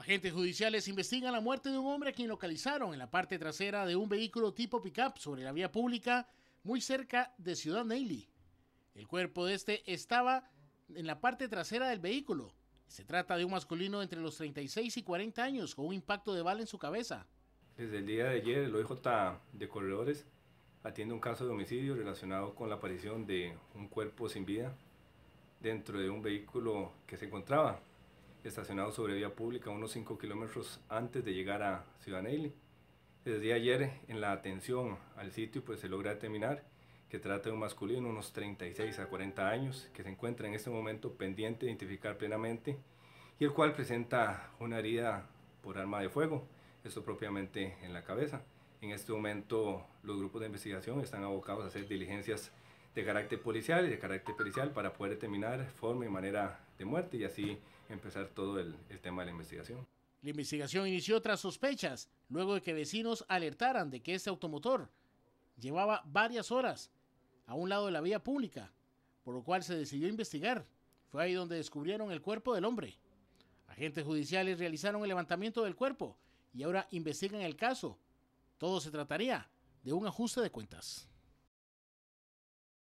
Agentes judiciales investigan la muerte de un hombre a quien localizaron en la parte trasera de un vehículo tipo pickup sobre la vía pública muy cerca de Ciudad Neily. El cuerpo de este estaba en la parte trasera del vehículo. Se trata de un masculino entre los 36 y 40 años con un impacto de bala en su cabeza. Desde el día de ayer, el OIJ de Corredores atiende un caso de homicidio relacionado con la aparición de un cuerpo sin vida dentro de un vehículo que se encontraba estacionado sobre vía pública unos 5 kilómetros antes de llegar a Ciudad Neyli. Desde ayer en la atención al sitio pues se logra determinar que trata de un masculino unos 36 a 40 años que se encuentra en este momento pendiente de identificar plenamente y el cual presenta una herida por arma de fuego, esto propiamente en la cabeza. En este momento los grupos de investigación están abocados a hacer diligencias de carácter policial y de carácter pericial para poder determinar forma y manera de muerte y así empezar todo el, tema de la investigación. La investigación inició tras sospechas, luego de que vecinos alertaran de que este automotor llevaba varias horas a un lado de la vía pública, por lo cual se decidió investigar. Fue ahí donde descubrieron el cuerpo del hombre. Agentes judiciales realizaron el levantamiento del cuerpo y ahora investigan el caso. Todo se trataría de un ajuste de cuentas.